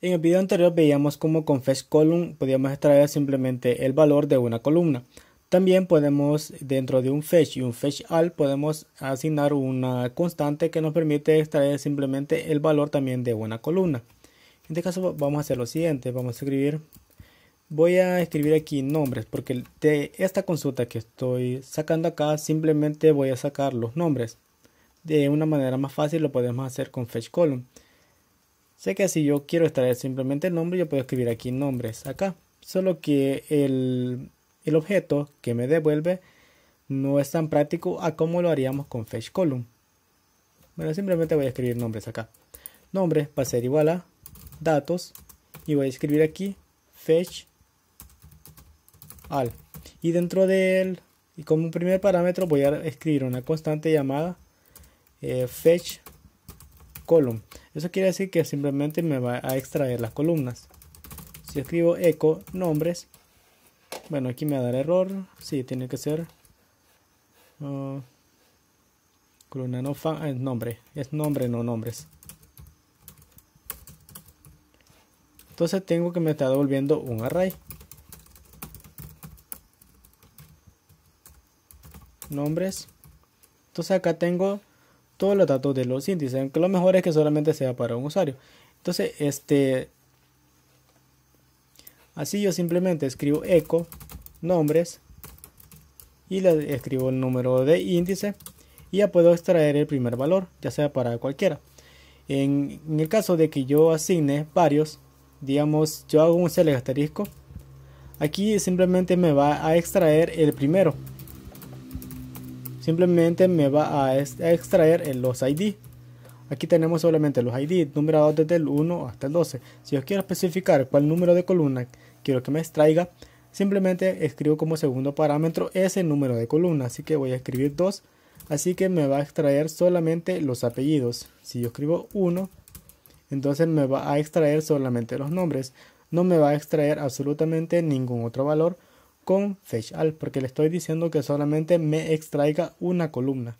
En el video anterior veíamos cómo con Fetch Column podíamos extraer simplemente el valor de una columna. También podemos, dentro de un fetch y un fetch all, podemos asignar una constante que nos permite extraer simplemente el valor también de una columna. En este caso vamos a hacer lo siguiente, vamos a escribir, voy a escribir aquí nombres, porque de esta consulta que estoy sacando acá, simplemente voy a sacar los nombres. De una manera más fácil lo podemos hacer con fetch column. Sé que si yo quiero extraer simplemente el nombre, yo puedo escribir aquí nombres acá. Solo que el, objeto que me devuelve no es tan práctico a como lo haríamos con fetch column. Bueno, simplemente voy a escribir nombres acá. Nombre va a ser igual a datos y voy a escribir aquí fetch al. Y dentro de él, y como primer parámetro, voy a escribir una constante llamada eh, fetch column. Eso quiere decir que simplemente me va a extraer las columnas. Si escribo eco nombres, bueno, aquí me va a dar error. Sí, tiene que ser ah, columna no fa es nombre, es nombre, no nombres. Entonces tengo que me está devolviendo un array. Nombres. Entonces acá tengo todos los datos de los índices, aunque lo mejor es que solamente sea para un usuario. Entonces, este así yo simplemente escribo echo nombres y le escribo el número de índice y ya puedo extraer el primer valor, ya sea para cualquiera. En, en el caso de que yo asigne varios, digamos, yo hago un select asterisco, aquí simplemente me va a extraer el primero simplemente me va a extraer los ID. Aquí tenemos solamente los ID numerados desde el 1 hasta el 12. Si yo quiero especificar cuál número de columna quiero que me extraiga, simplemente escribo como segundo parámetro ese número de columna. Así que voy a escribir 2. Así que me va a extraer solamente los apellidos. Si yo escribo 1, entonces me va a extraer solamente los nombres. No me va a extraer absolutamente ningún otro valor con fechal porque le estoy diciendo que solamente me extraiga una columna.